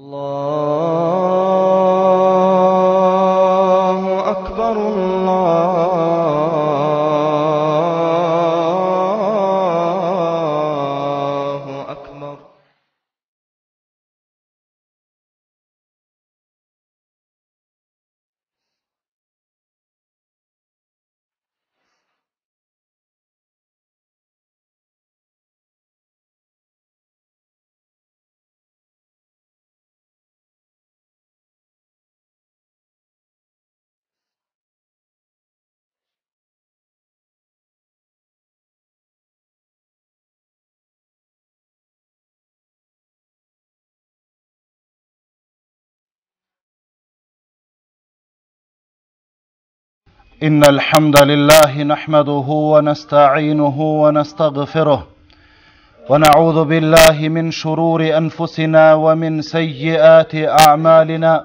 Allah ان الحمد لله نحمده ونستعينه ونستغفره ونعوذ بالله من شرور انفسنا ومن سيئات اعمالنا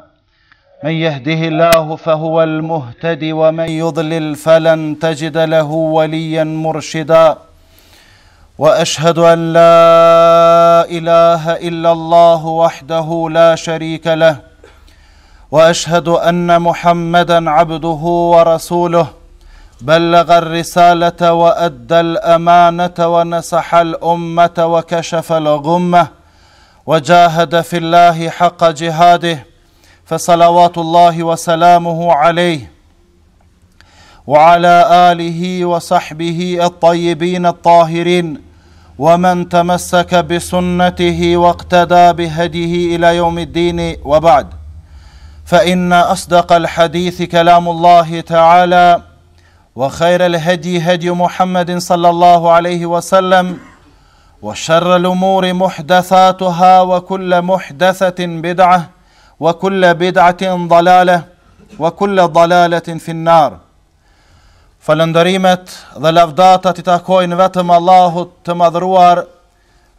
من يهده الله فهو المهتد ومن يضلل فلن تجد له وليا مرشدا واشهد ان لا اله الا الله وحده لا شريك له واشهد ان محمدا عبده ورسوله بلغ الرساله وادى الامانه ونصح الامه وكشف الغمه وجاهد في الله حق جهاده فصلوات الله وسلامه عليه وعلى اله وصحبه الطيبين الطاهرين ومن تمسك بسنته واقتدى بهديه الى يوم الدين وبعد Fa in asdaq alhadith kalamullah taala wa khair alhadi hadi Muhammad sallallahu alaihi wa sallam wa shar alumur muhdathatuha wa kull muhdathatin bid'ah wa kull bid'atin dhalalah wa kull dhalalatin fin nar Falandrimet lavdata ti takoj vetm Allahut te madhruar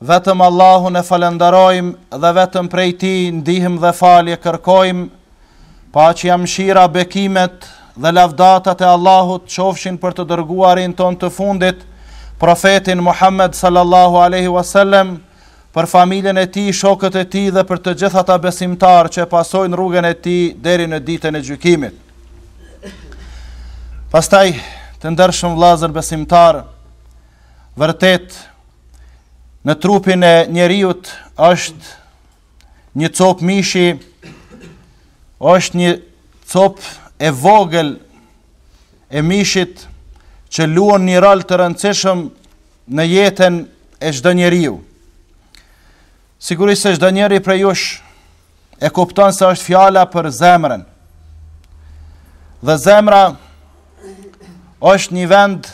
vetm Allahun e falandorojm dhe vetem prej ti ndihem dhe fale kërkojm pa që jam shira bekimet dhe lavdatat e Allahut qofshin për të dërguarin ton të fundit, profetin Muhammed sallallahu aleyhi wasallem, për familjen e ti, shokët e ti dhe për të gjithata besimtar që pasojnë rrugën e ti deri në ditën e gjykimit. Pastaj, të ndërshëm vlazër besimtar, vërtet, në trupin e njeriut është një copë mishi, është një cop e vogël e mishit që luon një rol të rëndësishëm në jetën e çdo njeriu. Sigurisht se çdo njeri prej jush e kupton se është fjala për zemrën. Dhe zemra është një vend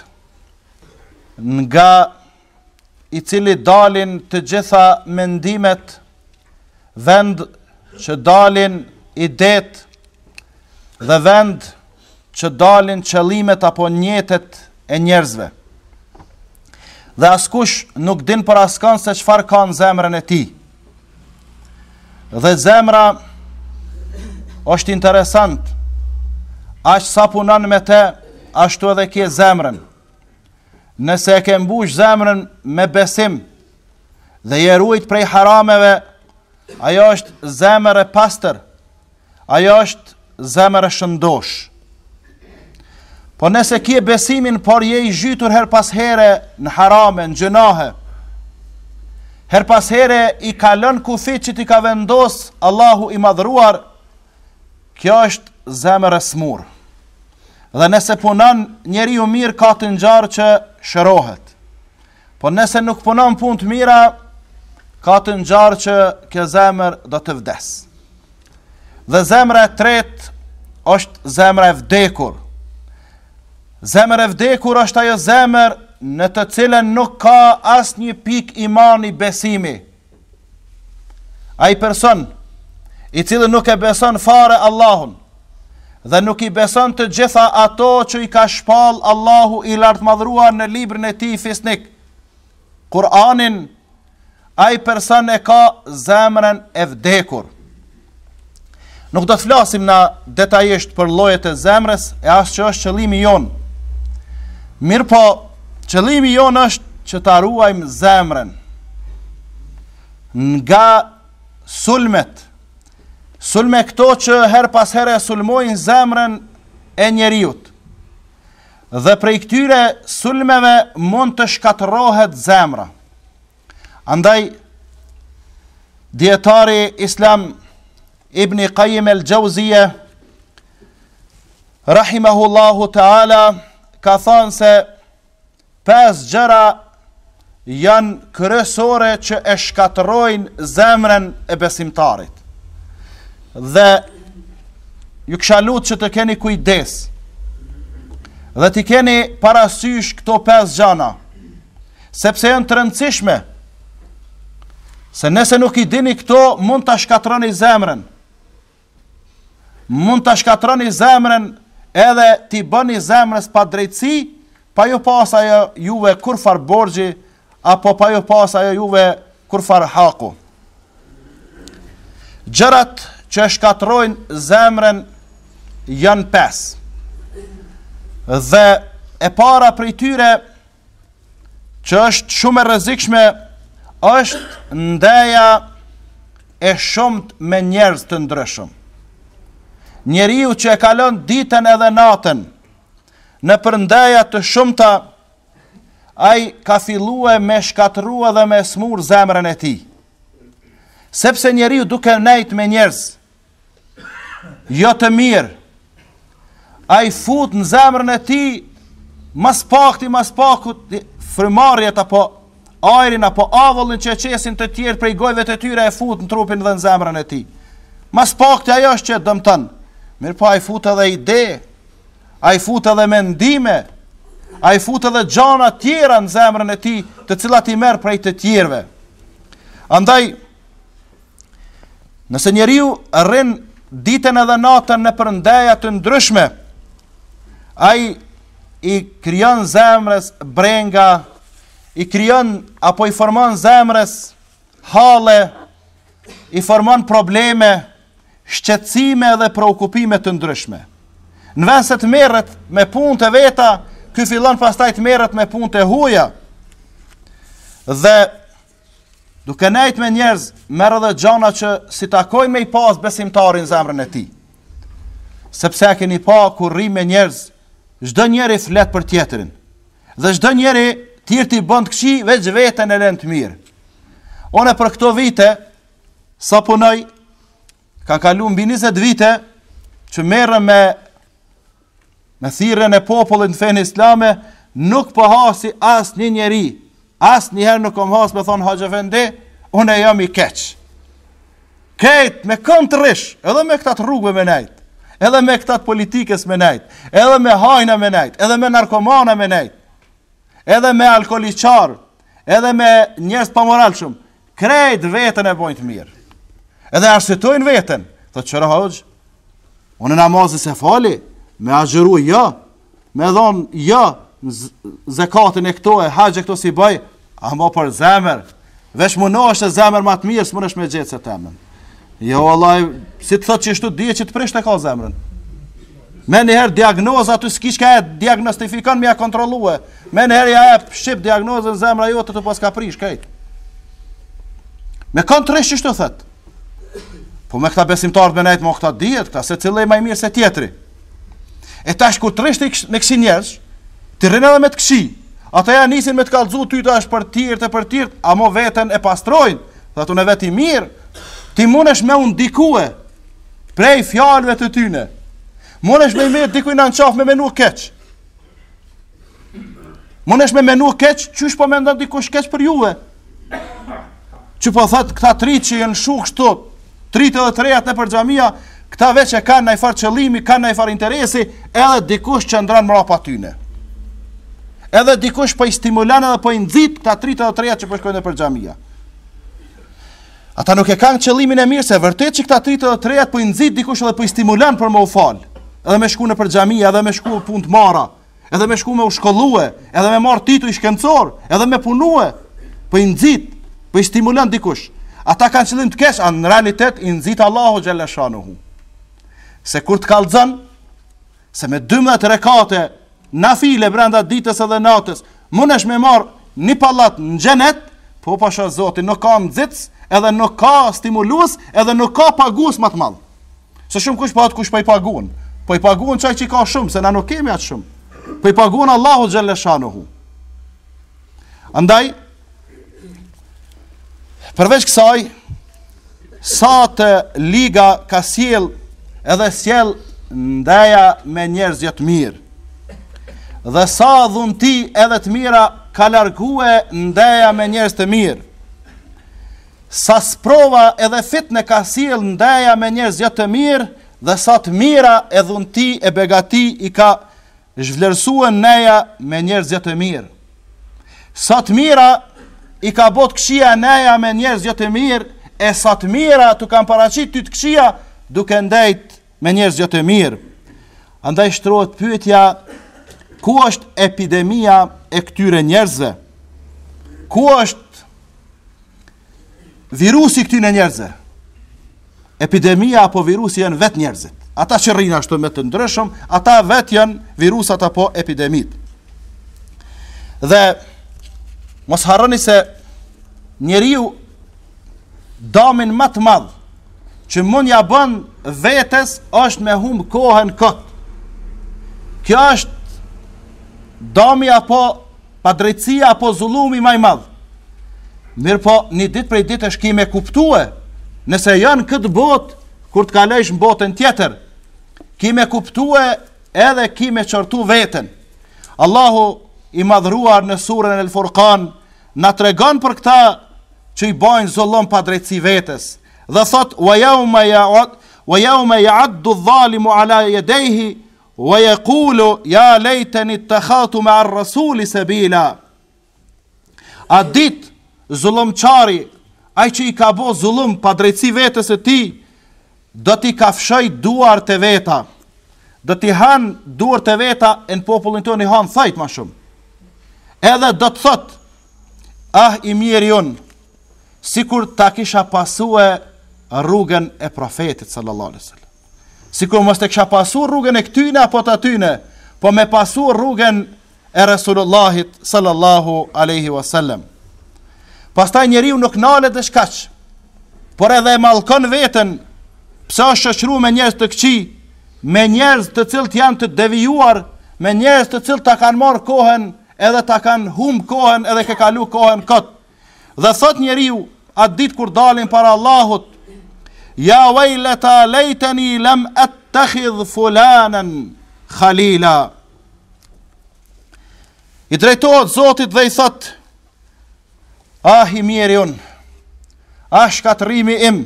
nga i cili dalin të gjitha mendimet vend që dalin i det dhe vend që dalin qëlimet apo njetet e njerëzve. Dhe askush nuk din për askan se qëfar ka në zemrën e ti. Dhe zemra është interesant, ashtë sa punan me te, ashtu edhe kje zemrën. Nëse e ke mbush zemrën me besim dhe jeruit prej harameve, ajo është zemrë e pastërë Ajo është zemër e shëndosh. Po nëse kje besimin, por je i gjytur her pas here në harame, në gjënahe, her pas here i kalën ku fi që ti ka vendosë, Allahu i madhruar, kjo është zemër e smurë. Dhe nëse punan, njeri u mirë ka të njarë që shërohet. Po nëse nuk punan pun të mira, ka të njarë që kjo zemër do të vdesë. Dhe zemra e tret është zemra e vdekur Zemër e vdekur është ajo zemër në të cilën nuk ka asë një pik imani besimi. Ajë person i cilën nuk e beson fare Allahun dhe nuk i beson të gjitha ato që i ka shpal Allahu i lartë madhrua në librin e ti fisnik. Kur'anin anin, person e ka zemërën e vdekur. Nuk do të flasim na detajisht për llojet e zemrës e as që është qëllimi jon. Mirë po, qëllimi jon është që ta ruajmë zemrën nga sulmet. Sulme këto që her pas herë sulmojnë zemrën e njeriu. Dhe prej këtyre sulmeve mund të shkatërrohet zemra. Andaj dietari islam Ibni Qajim El Gjauzije, Rahimahu Ta'ala, ka thonë se, pes gjera, janë kërësore, që e shkatërojnë zemrën e besimtarit. Dhe, ju këshalut që të keni kujdes, dhe të keni parasysh këto pes gjana, sepse janë të rëndësishme, se nëse nuk i dini këto, mund të shkatëroni zemrën, mund të shkatroni zemrën edhe t'i bëni zemrës pa drejtësi, pa ju pas ajo juve kur far borgji, apo pa ju pas ajo juve kur far haku. Gjerat që shkatrojnë zemrën janë pes. Dhe e para për i tyre që është shumë e rëzikshme, është ndeja e shumët me njerëz të ndryshumë njeriu që e kalon ditën edhe natën në përndajat të shumta, ai ka filluar me shkatrua dhe me smur zemrën e tij. Sepse njeriu duke nejt me njerëz jo të mirë, ai fut në zemrën e tij mas pakti mas pakut frymarrjet apo ajrin apo avullin që qesin të tjerë prej gojve të tyre e fut në trupin dhe në zemrën e tij. Mas pakti ajo është që dëmton. Mirë po, a i futë edhe ide, a i futë edhe mendime, a i futë edhe gjana tjera në zemrën e ti, të cilat i merë prej të tjerve. Andaj, nëse njeriu rrinë ditën edhe natën në përndajat të ndryshme, a i i kryon zemrës brenga, i kryon apo i formon zemrës hale, i formon probleme, shqetësime dhe preokupime të ndryshme. Në vend se të merret me punë të veta, ky fillon pastaj të merret me punë të huaja. Dhe duke nejtë me njerëz, merë dhe gjana që si takoj me i pas besimtarin zemrën e ti. Sepse e keni pa ku ri me njerëz, zhdo njeri flet për tjetërin, dhe zhdo njeri tjirë t'i bënd këqi, veç vetën e lënë të mirë. One për këto vite, sa punoj, ka kalu mbi 20 vite që merrem me me thiren e popullit në fenë islame, nuk po hasi as një njeri, Asnjëherë njëherë nuk om hasë me thonë haqëfende, unë e jam i keqë. Kejt me këmë të rishë, edhe me këtat rrugëve me nejtë, edhe me këtat politikës me nejtë, edhe me hajna me nejtë, edhe me narkomana me nejtë, edhe me alkoliqarë, edhe me njësë pëmoralë shumë, krejt vetën e bojnë të mirë edhe arsetojnë veten. Thotë që rë hoqë, onë në amazën se fali, me agjeru jo, me dhonë ja, jo, zekatën e këto e haqë e këto si bëj, a për zemër, vesh më në është e zemër matë mirë, së më me gjithë se temën. Jo, Allah, si të thotë që ishtu dje që të prisht e ka zemërën. Me njëherë diagnoza të skish ka e diagnostifikan me a kontrolue. Me njëherë ja e pëshqip diagnozën zemra jote të paska prish, kajtë. Me kontrështë që shtë thëtë. Po me këta besimtarët me nejtë, mo këta djetë, këta se cilë e maj mirë se tjetëri. E tash ku të rështë kësi njërsh, të rënë edhe me të këshi Ata ja nisin me të kalëzu, ty të ashtë për tirtë të për tirtë a mo vetën e pastrojnë, dhe atë unë e vetë i mirë, ti munesh me unë dikue, prej fjalëve të tyne. munesh është me i mirë dikuj në në qafë me menu keqë. munesh është me menu keqë, që po me ndonë dikush keqë për juve. Që po thëtë këta tri që jënë shukë shtotë, tritë dhe trejat në përgjamia, këta veç e kanë najfar qëlimi, kanë najfar interesi, edhe dikush që ndranë mra pa tyne. Edhe dikush për po i stimulanë edhe për po i nëzit këta tritë dhe trejat që përshkojnë po në përgjamia. Ata nuk e kanë qëlimin e mirë, se vërtet që këta tritë dhe trejat për i nëzit dikush edhe për i stimulanë për më u falë, edhe me shku në përgjamia, edhe me shku në punë të mara, edhe me shku me u shkollue, edhe me marë titu i shkencor, edhe me punue, për i nëzit, për i stimulanë dikush ata kanë qëllim të keq, anë në realitet, i nëzitë Allahu Gjeleshanu hu. Se kur të kalëzën, se me 12 rekate, na file, brenda ditës edhe natës, më nëshë me marë një palat në gjenet, po pasha po zoti, nuk ka në edhe nuk ka stimulus, edhe nuk ka pagus më të malë. Se shumë kush pa po atë kush pa po i pagun, pa i pagun qaj që i ka shumë, se na nuk kemi atë shumë, pa i pagun Allahu Gjeleshanu hu. Andaj, Përveç kësaj, sa të liga ka siel edhe siel ndaja me njerëz jetë mirë, dhe sa dhunti edhe të mira ka largue ndaja me njerëz të mirë, sa sprova edhe fitne ka siel ndaja me njerëz jetë të mirë, dhe sa të mira e dhunti e begati i ka zhvlerësua ndaja me njerëz jetë të mirë. Sa të mira i ka bot këshia neja me njerëz jo të mirë, e sa të mira të kanë paracit ty të këshia, duke ndajt me njerëz jo të mirë. Andaj shtrojt pyetja, ku është epidemia e këtyre njerëzve? Ku është virusi këtyre njerëzve? Epidemia apo virusi janë vetë njerëzit. Ata që rrinë ashtu me të ndryshëm, ata vetë janë virusat apo epidemit. Dhe, Mos harroni se njeriu domën më të madh që mund ja bën vetes është me humb kohën kot. Kjo është domi apo padrejtësia apo zullumi më i madh. Mirpo në ditë për ditë është kimë kuptue, nëse janë këtë botë kur të kalojsh në botën tjetër, kimë kuptue edhe kimë çortu veten. Allahu i madhruar në surën e Furqan në tregon për këta që i bojnë zullon pa drejtësi vetës, dhe thot, wa ja u me ja ot, wa ja u me ja ala jedejhi, wa ja kulu, ja lejteni të khatu me arrasuli e bila. A dit, zullon qari, a që i ka bo zullon pa drejtësi vetës e ti, do t'i kafshoj duart duar të veta, do t'i han duar të veta, e në popullin të një hanë thajt ma shumë, edhe do të thot, ah i mirë jun, si kur ta kisha pasu e rrugën e profetit sallallallisallam. Si kur mos të kisha pasu rrugën e këtyne apo të atyne, po me pasu rrugën e Resulullahit sallallahu aleyhi wasallam. Pastaj njeri u nuk nale dhe shkaq, por edhe e malkon vetën, pësa shëshru me njerës të këqi, me njerës të cilët janë të devijuar, me njerës të cilët të kanë marë kohën, edhe ta kanë hum kohën edhe ke kalu kohën kot. Dhe thot njeriu atë ditë kur dalin para Allahut, ja wailata laitani lam attakhidh fulanan khalila. I drejtohet Zotit dhe i thot: Ah i mirë un. Ah shkatrimi im.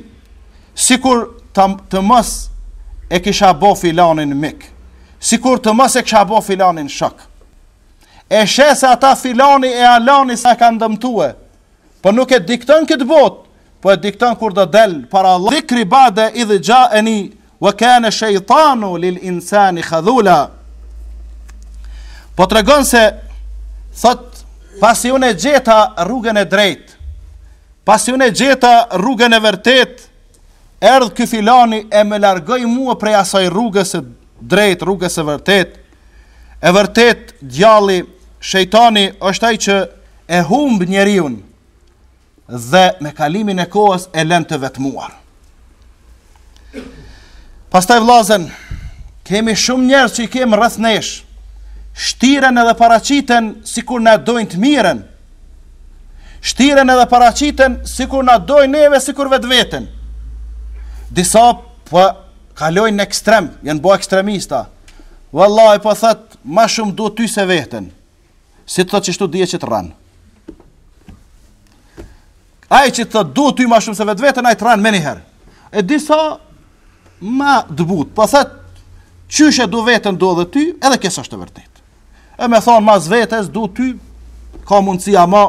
Sikur të, të mos e kisha bë filanin mik. Sikur të mos e kisha bë filanin shok e shes ata filani e alani sa kanë dëmtue, për po nuk e dikton këtë bot, për po e dikton kur dhe delë, para Allah, dikri bade i dhe gja e ni, vë kene shejtanu lil insani khadhula, po të regon se, thot, pasi unë e gjeta rrugën e drejt, pasi unë e gjeta rrugën e vërtet, erdhë kë filani e me largëj mua prej asaj rrugës e drejt, rrugës e vërtet, e vërtet gjalli, shejtani është ai që e humb njeriu dhe me kalimin e kohës e lën të vetmuar. Pastaj vllazën, kemi shumë njerëz që i kemi rreth nesh. Shtiren edhe paraqiten sikur na dojnë të mirën. Shtiren edhe paraqiten sikur na dojnë neve sikur vetveten. Disa po kalojnë në ekstrem, janë bo ekstremista. Wallahi po thot, më shumë duhet ty se veten si të thotë që shtu dhije që të ranë. Ajë që të du të i ma shumë se vetë vetën, ajë të ranë me njëherë. E disa, ma dëbut, pa po thëtë, qyshe du vetën do dhe ty, edhe kësë është të vërtit. E me thonë, ma zë vetës, du ty, ka mundësia ma,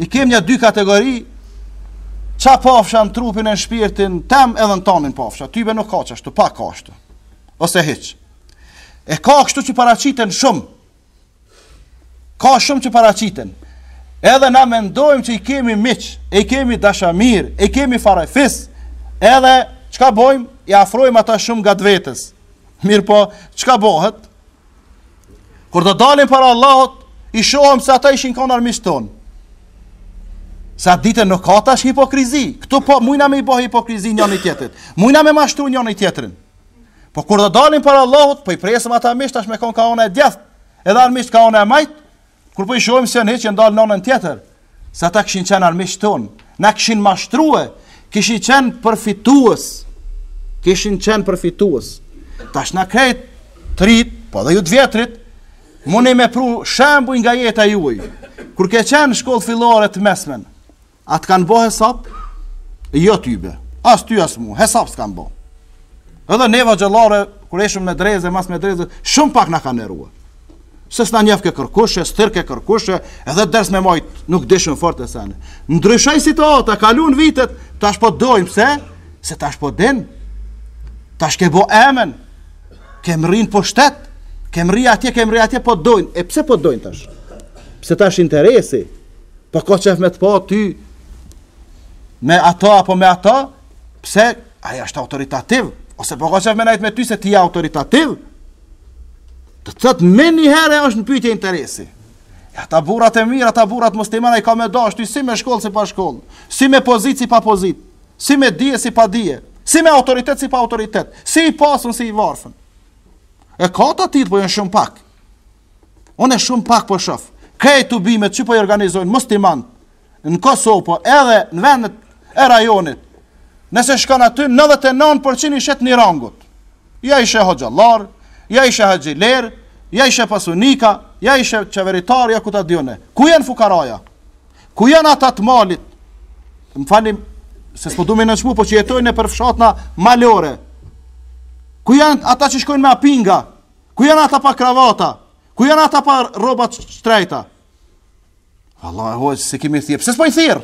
i kem një dy kategori, qa pafësha po në trupin e në shpirtin, tem edhe në tonin pafësha, po tybe nuk ka qështu, ashtu, pa ka ashtu, ose heqë. E ka ashtu që paracitën shumë, ka shumë që paraqiten. Edhe na mendojmë që i kemi miq, e kemi dashamir, e kemi farefis, edhe çka bëjmë, i afrojmë ata shumë gat vetës. Mirë po, çka bëhet? Kur do dalim para Allahut, i shohëm se ata ishin kanë armiqtë tonë. Sa ditë nuk ka tash hipokrizi. Ktu po mujna me i bëj hipokrizi një anë tjetrit. Mujna me mashtru një anë tjetrin. Po kur do dalim para Allahut, po i presëm ata mish tash me kon ka ona e djath, Edhe armisht ka e majt, Kur po i shohim se ne që ndal nonën tjetër, sa ta kishin qenë armiqt ton, na kishin mashtrua, kishin qenë përfitues. Kishin qenë përfitues. Tash na kret trit, po dhe ju të vjetrit, mundi me pru shembuj nga jeta juaj. Kur ke qenë në shkollë fillore të mesmen, atë kanë bo hesap? Jo t'ybe, as ty as mu, hesap s'kanë bo. Edhe neva gjellare, kur eshëm me dreze, mas me dreze, shumë pak na kanë rruar se s'na njefke kërkushe, ke kërkushe, edhe ders me majt nuk dishën fort e sene. Ndryshoj situata, kalun vitet, tash po dojnë, pëse? Se tash po din, tash ke bo emen, kem rrinë po shtet, kem rri atje, kem rri atje, po dojnë. E pse po dojnë tash? Pse tash interesi? Po ko qef me të po ty, me ato apo me ato, pse? Aja është autoritativ, ose po ko qef me najtë me ty se ti autoritativ, Të thot më një herë është në pyetje interesi. Ja ta burrat e mirë, ata burrat i ka me dash si me shkollë si pa shkollë, si me pozitë si pa pozitë, si me dije si pa dije, si me autoritet si pa autoritet, si i pasur si i varfën. E ka të atit, po janë shumë pak. Unë e shumë pak po shof. Këj të bimet që po i organizojnë, musliman, në Kosovë, po edhe në vendet e rajonit, nëse shkon aty, 99% i shetë një rangut. Ja i shetë hoxalar, ja ishe haqjiler, ja ishe pasunika, ja ishe qeveritarja ku ta dione. Ku janë fukaraja? Ku janë ata të malit? Më falim, se s'po du me në shmu, po që jetojnë e përfshatna malore. Ku janë ata që shkojnë me apinga? Ku janë ata pa kravata? Ku janë ata pa robat shtrejta? Allah e se kemi thirë. Se s'po i thirë?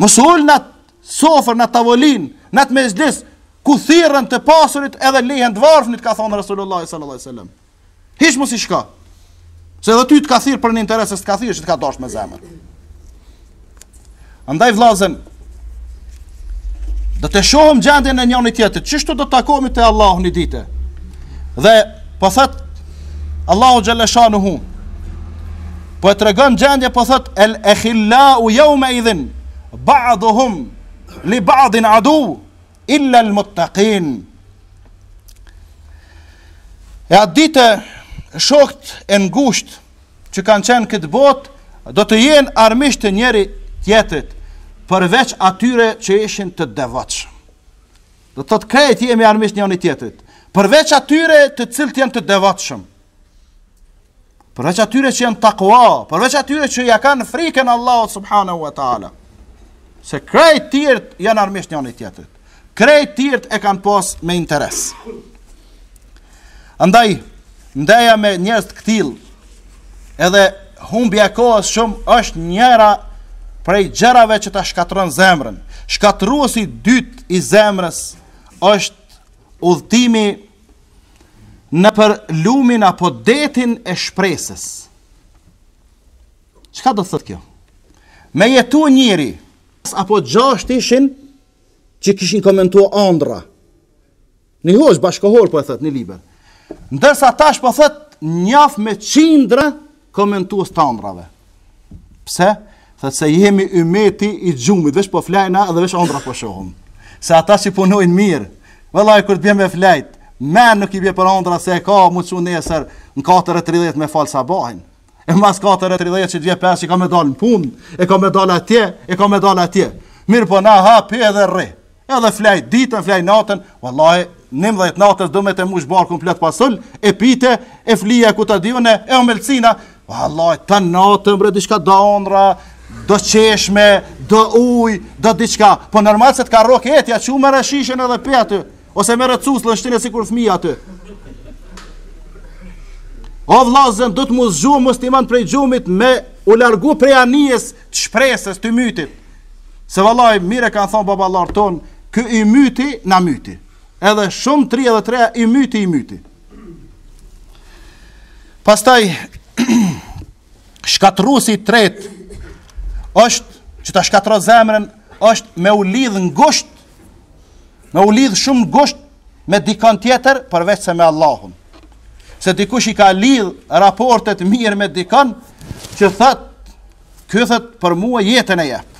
Mësullë në sofrë, në tavolinë, në të mezlisë, ku thirrën të pasurit edhe lehen të varfnit ka thonë Resulullah sallallahu alaihi wasallam. Hiç mos i shka. Se edhe ty të ka thirr për një interes që të ka thirrë, që të ka dashur me zemër. Andaj vllazën do të shohim gjendjen e njëri tjetrit, çështë do të takohemi te Allahu në ditë. Dhe po thot Allahu xhalla po e tregon gjendje po thot el ehilla u yawma idhin ba'dhum li ba'd adu illa al muttaqin e atë ditë shokt e ngusht që kanë qenë këtë bot do të jenë armisht të njeri tjetët përveç atyre që ishin të devatsh do të të krejt jemi armisht njëni tjetët përveç atyre të cilët të jenë të devatshëm përveç atyre që jenë takua përveç atyre që ja kanë frikën Allah subhanahu wa ta'ala se krejt tjertë janë armisht njëni tjetët krejt tirt e kanë pas me interes. Andaj ndaja me njerëz të këtil, edhe humbja e kohës shumë është njëra prej gjërave që ta shkatërron zemrën. Shkatruosi dyt i zemrës është udhtimi në për lumin apo detin e shpresës. Qëka do të thëtë kjo? Me jetu njëri, apo gjasht ishin që kishin komentua andra. Në hosh bashkohor, po e thët, në liber. Ndërsa tash po thot njaf me qindra komentues të andrave. Pse? Thët se jemi ymeti i gjumit, vesh po flajna dhe vesh andra po shohum. Se ata që punojnë mirë, vëllaj, kërë të bje me flajt, më nuk i bje për andra se e ka më që nesër në 4.30 me falë sabahin. E mas 4.30 që të bje 5 që ka me dalë në punë, e ka me dalë atje, e ka me dalë atje. Mirë po na hapi edhe rritë edhe flaj ditën, flaj natën, wallahi 19 natës do me të mush barkun plot pasul, e pite, e flija ku ta divëne, e omelcina, vallaj, të natëm bre, diçka do ondra, do qeshme, do uj, do diçka, po normal se të ka rok e tja, që u shishën edhe pe aty, ose mërë të shtinë sikur si kur fmi aty. O vlazën, do të mus gjumë, mus të prej gjumit, me u largu prej anijes të shpresës të mytit. Se vallaj, mirë kanë thon babalar kë i myti na myti. Edhe shumë tri edhe tre, i myti i myti. Pastaj, i tret është që ta shkatro zemrën është me u lidhë në gusht, me u lidhë shumë në gusht me dikon tjetër përveç se me Allahun. Se dikush i ka lidhë raportet mirë me dikon që thëtë, këthët për mua jetën e jep.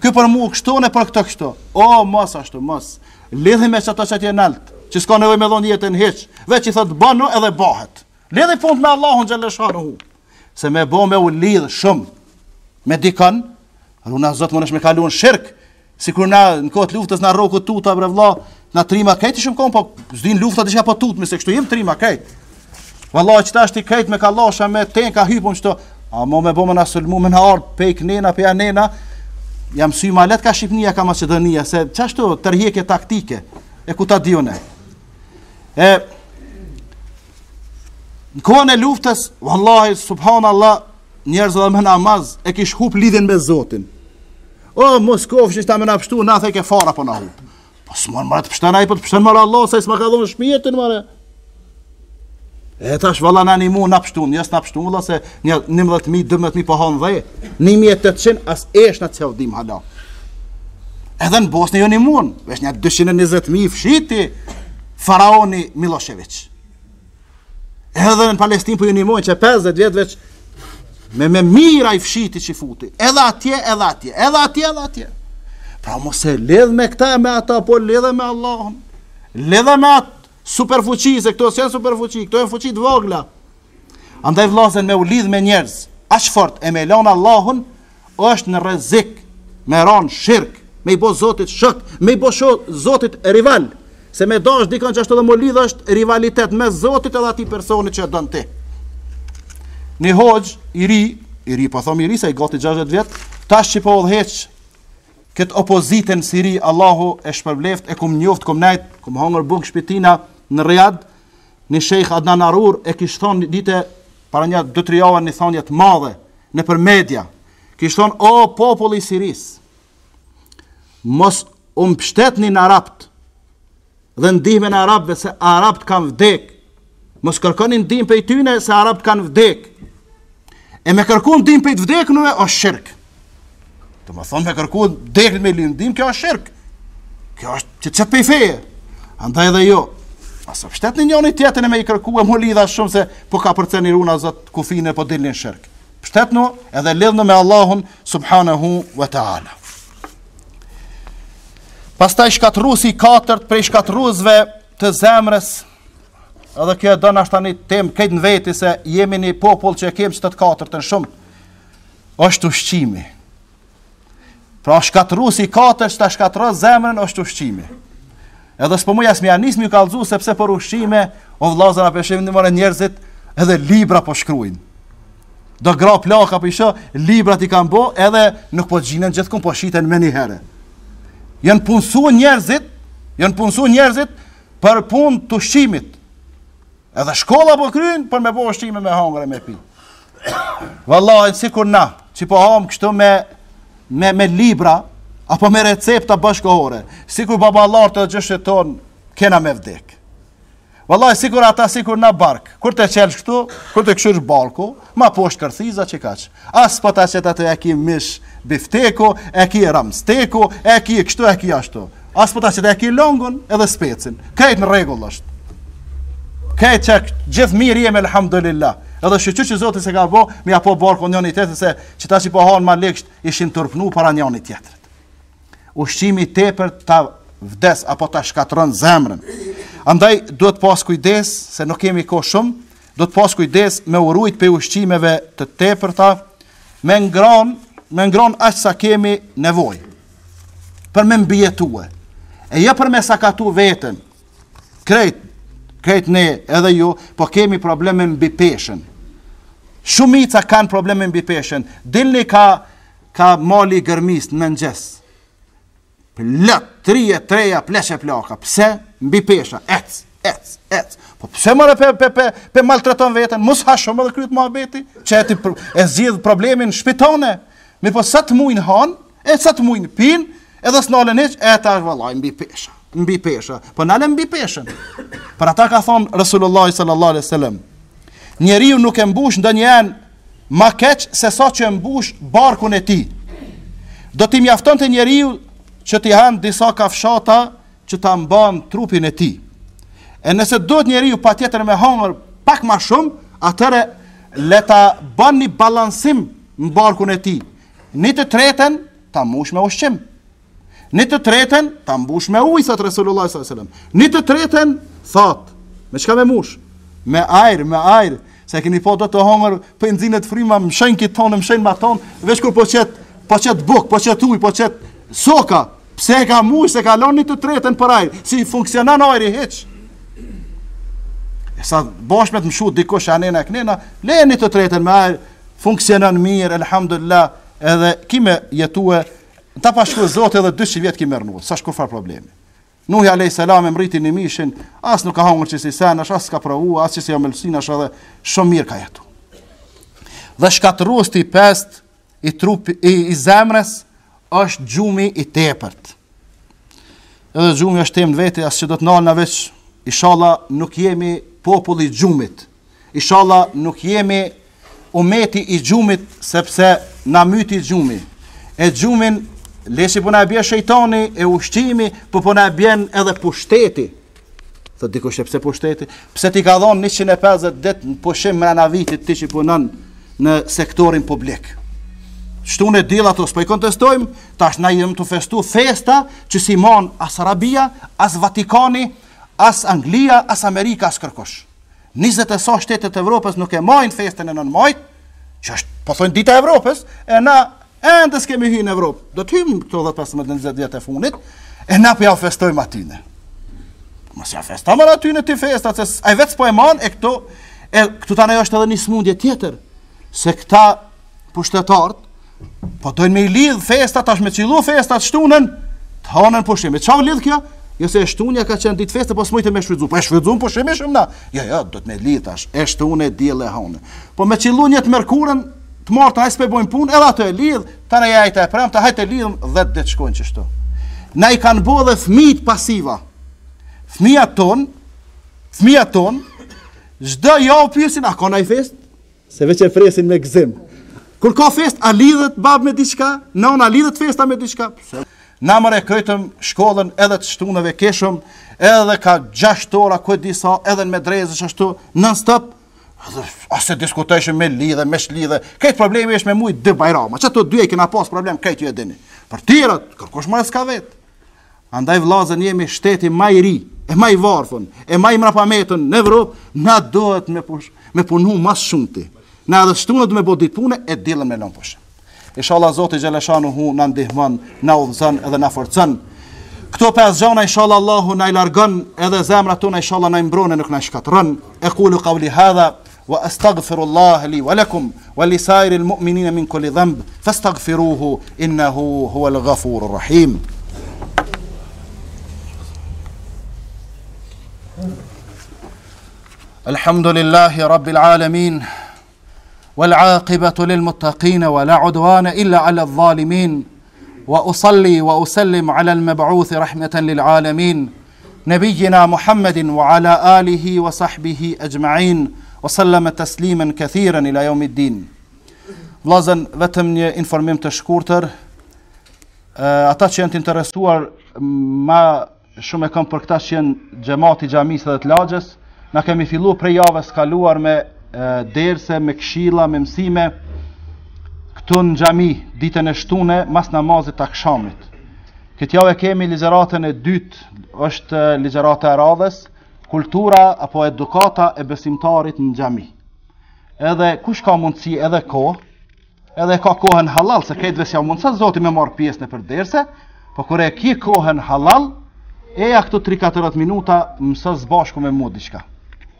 Ky për mua kështu ne për këtë kështu. O mos ashtu, mos. Lidhi me ato që janë alt, që s'ka nevojë me dhon jetën hiç, vetë i thot bano edhe bëhet. Lidhi fund me Allahun xhaleshahu. Se më bë me ulidh shumë me dikon, runa Zot mundesh me kaluën shirk, sikur na në kohë të luftës na rroku tuta për vëlla, na trima kaj ti shumë kom, po zdin lufta diçka po tut me se kështu jem trima kaj. Vallahi që tash i kajt me kallosha me tenka hypun çto, a më me bë më na sulmu me na ard pe nena pe anena, jam sy ma let ka Shqipnia, ka Macedonia, se qashtu tërhjekje taktike, e ku ta dione. E, në kohën e luftës, vëllahi, Allah, njerëzë dhe më namaz, e kish hup lidhin me Zotin. O, Moskov, që ta me napshtu, na the ke fara po na hup. Po, së mërë të pështën a i, po të pështën mërë Allah, se i s'ma ka dhonë shpjetin mërë. E tash valla nani mu na pshtu, jas na pshtu valla se një 11000, 12000 po han dhe. 1800 as esh është na çau hala. Edhe në Bosnë jo nimun, vesh një 220000 fshiti faraoni Milošević. Edhe në Palestinë po jo nimun që 50 vjet veç me me mira i fshiti që futi. Edhe atje, edhe atje, edhe atje, edhe atje. Pra mos e lidh me këta, me ata, po lidh me Allahun. Lidh me atë superfuqi, se këto s'janë superfuqi, këto janë fuqi të vogla. Andaj vllazën me u lidh me njerëz, aq fort e me lën Allahun, është në rrezik me ran shirk, me i bë zotit shok, me i bë zotit rival, se me dash dikon që ashtu do më lidh është rivalitet me zotit edhe atij personi që don ti. Në hoj i ri, i ri po them i ri sa i gati 60 vjet, tash që po udhëheq këtë opozitën si ri, Allahu e shpërbleft, e kum njoft, kum najt, kum hangër bukë shpitina, në Riyad, në Sheikh Adnan Arur e kishte thonë ditë para një dy tre javë në thonjë të madhe në për media. Kishte thonë o popull i Siris. Mos um mbështetni në Arabt dhe ndihme në arabëve se Arabt kanë vdek. Mos kërkoni ndihmë për tyne se Arabt kanë vdek. E me kërku ndihmë për të vdek në me o shirk. Të me thonë me kërku ndihmë për me lindim, kjo është shirk. Kjo është që të qëtë pëjfeje. Andaj dhe jo, Asa pështet një një tjetën e me i kërku e lidha shumë se po ka përcenir runa zotë kufinë e po dillin shërkë. Pështet në edhe lidhë me Allahun Subhanahu wa ta'ala. Pasta i shkatru i katërt për i shkatruzve të zemrës, edhe kjo e dëna shtani tem këtë në veti se jemi një popull që kemë qëtët katërtën shumë, është ushqimi. Pra shkatru i katërt që ta shkatruz zemrën është ushqimi. Edhe s'po më jasmi anis më kallzu sepse po rushime o vllazën apo shem në morë njerëzit edhe libra po shkruajnë. Do gra plaka po i shoh, librat i kanë bë, edhe nuk po xhinën gjithkund po shiten më një herë. Jan punsu njerëzit, jan punsu njerëzit për punë të ushqimit. Edhe shkolla po kryen për me bëu ushqime me hëngër me pi. Vallahi sikur na, çipo ham kështu me me me libra, apo me recepta bashkohore, si kur baba allar të gjështë e tonë, kena me vdek. Vëllaj, si kur ata, si kur na barkë, kur të qelë këtu, kur të këshurë barku, ma poshtë kërthiza që kaqë. As për po ta qëtë atë e ki mish bifteku, e ki ramsteku, e ki kështu, e ki ashtu. As për po ta qëtë e ki longun edhe specin. Kajtë në regullë është. Kajtë që gjithë mirë jemi, elhamdulillah. Edhe shë që zotës e ka bo, mi apo borë njën i tjetër, se që ta që po hanë ma ishin tërpnu para njën i tjetër ushqimi tepër ta vdes apo ta shkatron zemrën. Andaj duhet pas kujdes se nuk kemi kohë shumë, do të pas kujdes me urujt për ushqimeve të tepërta, me ngron, me ngron aq sa kemi nevojë për me mbijetue. E jo për me sakatu veten. Krejt, krejt ne edhe ju, po kemi probleme mbi peshën. Shumica kanë probleme mbi peshën. Dilni ka ka mali gërmis në mëngjes plët, trije, treja, pleshe plaka, pse, mbi pesha, ec, ec, ec, po pse mërë pe, pe, pe, pe maltreton vetën, mos ha shumë dhe krytë më abeti, që e, e zidhë problemin shpitone, mi po sa të mujnë hanë, e sa të mujnë pinë, edhe nalën eqë e ta është valaj, mbi pesha, mbi pesha, po nalën mbi peshen, për ata ka thonë Resulullah sallallahu alai sallam, njeri ju nuk e mbush ndë një enë, ma keqë se sa që e mbush barkun e ti, do t'i mjafton të që t'i hanë disa kafshata që ta mban trupin e ti E nëse do duhet njeriu patjetër me hëngër pak më shumë, atëre le ta balansim balancim mbarkun e ti Në të tretën ta mbush me ushqim. Në të tretën ta mbush me ujë sa Resulullah sallallahu alajhi wasallam. Në të tretën thot, me çka me mush? Me ajër, me ajër, sa keni po do të hëngër për po nxinë të frymë, më shën kit tonë, më shën maton, veç kur po çet, po çet buk, po çet ujë, po çet soka, pse e ka mujë, se ka lonit të tretën për ajrë, si funksionan ajri, heq. E sa bashmet më shudë dikosh anena e knena, le një të tretën me ajrë, funksionan mirë, elhamdullat, edhe kime jetu e, në ta pashku e zote edhe 200 vjetë kime rënurë, sa shkur farë problemi. Nuhi a.s. më mriti një mishin, asë nuk ka hangër që si sen, asë s'ka pravu, asë që si omelsin, edhe shumë mirë ka jetu. Dhe shkatë rusti i pest, i zemrës, është gjumi i tepërt. Edhe gjumi është temë vetë as që do të na na veç, inshallah nuk jemi populli i gjumit. Inshallah nuk jemi umeti i gjumit sepse na myti i gjumi. E gjumin lesi puna po e bje shejtani e ushqimi, po po na bën edhe pushteti. Tho diku pse pushteti, pse ti ka dhonë 150 ditë në pushim me vitit ti që punon në sektorin publik shtunë e dilla të spoj kontestojmë, tash na jëm të festu festa që si mon as Arabia, as Vatikani, as Anglia, as Amerika, as Kërkosh. 20 e so shtetet Evropës nuk e mojnë festën e nënë që është po thonë dita Evropës, e na ende ndës kemi hi në Evropë, do të hymë këto dhe pasë më të vjetë e funit, e na po ja u festojmë atyne. Mas ja festojmë atyne t'i festat, se a i vetës po e manë, e këto e të tani është edhe një smundje tjetër se këta pushtetarë të Po dojnë me i lidhë festat, ashtë me cilu festat shtunën, të hanën pushime. Po Qa u lidhë kjo? Jo se e shtunja ka qenë ditë festë, po së mujtë me shvizu. Po e shvizu në po pushime shumë na? Jo, jo, do të me lidhë tash, e shtunë e dhjelë e Po me cilu një të mërkurën, të martë, hajtë s'pe bojmë punë, edhe atë e lidhë, të në jajtë e premë, të hajtë e lidhëm dhe të shkojnë që shtu. i kanë bo dhe pasiva. Fmija ton, fmija ton, Se fresin me gzim. Kur ka fest, a lidhet bab me diçka? a lidhet festa me diçka? Na më rekëtëm shkollën edhe të shtunëve keshëm, edhe ka 6 ora ku disa edhe në medrezës ashtu nën stop. Ase diskutojshëm me lidhe, me shlidhe. Kajtë problemi është me mujtë dy bajrama. Që të duje kena pas problem, kajtë ju e dini. Për tjerët, kërkosh më e vetë. Andaj vlazën jemi shteti ma i ri, e ma i varfën, e ma i mrapametën në Evropë, na dohet me, push, me punu mas shumëti. Në edhe shtunët me bodit pune, e dilën me lënë pushë. Inshallah, Zotë i Gjeleshanu hu në ndihman, në udhëzën edhe në forëzën. Këto pes gjana, inshallah, Allahu në i largën, edhe zemra tunë, inshallah, në mbronë, nuk në shkatërën. E kulu qavli hadha, wa astagfiru li walakum, wa lisajri l'mu'minina min kulli dhëmbë, fa astagfiruhu, inna hu hua l'gafuru rrahim. Alhamdulillahi, Rabbil Alamin, wal'aqibatu lil ولا عدوان la udwana illa 'alal zalimin wa usalli wa usallim نبينا محمد وعلى lil 'alamin nabiyyina muhammadin wa 'ala alihi wa sahbihi ajma'in ila din vetëm një informim të shkurtër ata që janë të interesuar Ma shumë e kanë për këtë që janë xhamati xhamisë dhe të lagjës na kemi filluar prej javës kaluar me derse, me kshila, me mësime këtu në xhami ditën e shtunë mas namazit të akşamit. Këtë javë kemi ligjëratën e dytë, është ligjërata e radhës, kultura apo edukata e besimtarit në xhami. Edhe kush ka mundësi edhe kohë, edhe ka kohën halal, se këtë vesja mundësa zoti me marë pjesën e për derse, po kërë e ki kohën halal, e ja këtu 3-4 minuta mësë zbashku me mu diqka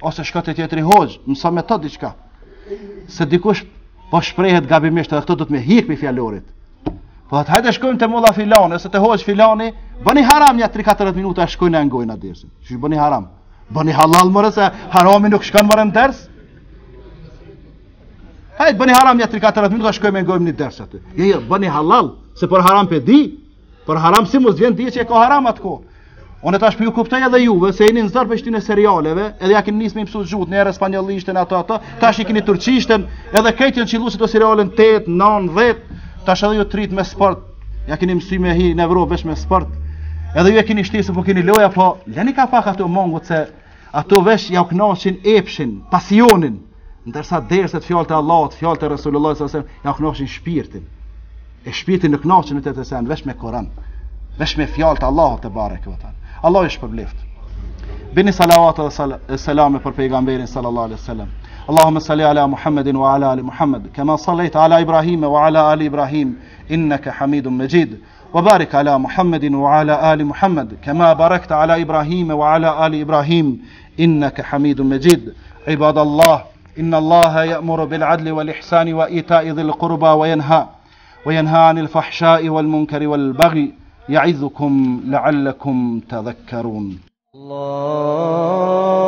ose shko te tjetri më sa me të diçka. Se dikush po shprehet gabimisht edhe këto do të më hiq me fjalorit. Po atë hajde shkojmë te mulla filani ose te hoxh filani, bëni haram ja 3-4 minuta shkojnë në ngojna dersin. Çi bëni haram? Bëni halal mëre se harami nuk shkon mëre në ders. Hajde bëni haram ja 3-4 minuta shkojmë në ngojmë në ders aty. Jo, jo, bëni halal se për haram pe di. Për haram si mos vjen di ka haram atko. Unë tash po ju kuptoj edhe juve se jeni në për shtinë serialeve, edhe ja keni nis me mësues gjut, nëre spanjollishtën ato ato, tash i keni turqishtën, edhe këtë që çilluesi të serialen 8, 9, 10, tash edhe ju trit me sport. Ja keni mësy me hi në Evropë vetëm me sport. Edhe ju e keni shtisë po keni loja, po lani ka pak ato mongut se ato vesh ja u knoshin epshin, pasionin, ndërsa derse të fjalët e Allahut, fjalët e Resulullah sallallahu ja u knoshin shpirtin. E shpirti në knoshin e tetë sen vesh me Kur'an, vesh me fjalët e Allahut te barekuta. Allah i shpërbleft. Bini salavat dhe selame për pejgamberin sallallahu alaihi wasallam. Allahumma salli ala Muhammedin wa ala ali Muhammed, kama sallaita ala Ibrahim wa ala ali Ibrahim, innaka Hamidum Majid. وبارك على محمد وعلى آل محمد كما باركت على إبراهيم وعلى آل إبراهيم إنك حميد مجيد عباد الله إن الله يأمر بالعدل والإحسان وإيتاء ذي القربى وينهى وينهى عن الفحشاء والمنكر والبغي يعظكم لعلكم تذكرون الله